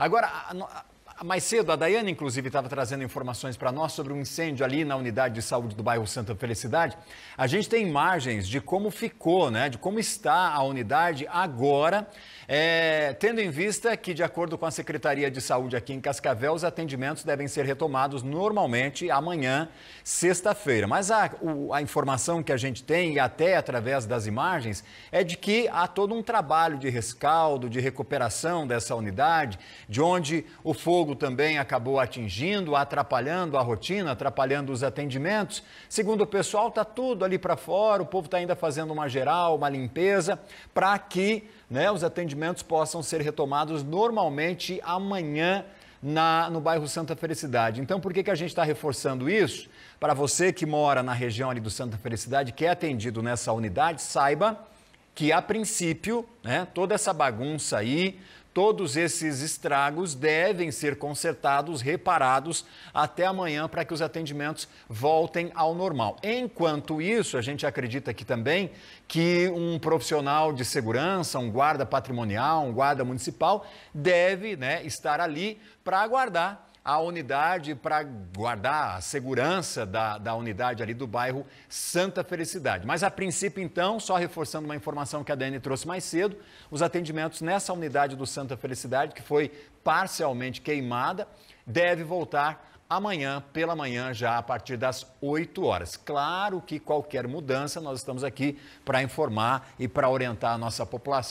Agora, mais cedo, a Daiane, inclusive, estava trazendo informações para nós sobre um incêndio ali na unidade de saúde do bairro Santa Felicidade. A gente tem imagens de como ficou, né? De como está a unidade agora, é, tendo em vista que, de acordo com a Secretaria de Saúde aqui em Cascavel, os atendimentos devem ser retomados normalmente amanhã, sexta-feira. Mas a, o, a informação que a gente tem, e até através das imagens, é de que há todo um trabalho de rescaldo, de recuperação dessa unidade, de onde o fogo também acabou atingindo, atrapalhando a rotina, atrapalhando os atendimentos. Segundo o pessoal, está tudo ali para fora, o povo está ainda fazendo uma geral, uma limpeza, para que né, os atendimentos possam ser retomados normalmente amanhã. Na, no bairro Santa Felicidade. Então, por que, que a gente está reforçando isso? Para você que mora na região ali do Santa Felicidade, que é atendido nessa unidade, saiba que a princípio, né, toda essa bagunça aí, Todos esses estragos devem ser consertados, reparados até amanhã para que os atendimentos voltem ao normal. Enquanto isso, a gente acredita aqui também que um profissional de segurança, um guarda patrimonial, um guarda municipal, deve né, estar ali para aguardar a unidade para guardar a segurança da, da unidade ali do bairro Santa Felicidade. Mas a princípio, então, só reforçando uma informação que a Dani trouxe mais cedo, os atendimentos nessa unidade do Santa Felicidade, que foi parcialmente queimada, deve voltar amanhã pela manhã, já a partir das 8 horas. Claro que qualquer mudança, nós estamos aqui para informar e para orientar a nossa população.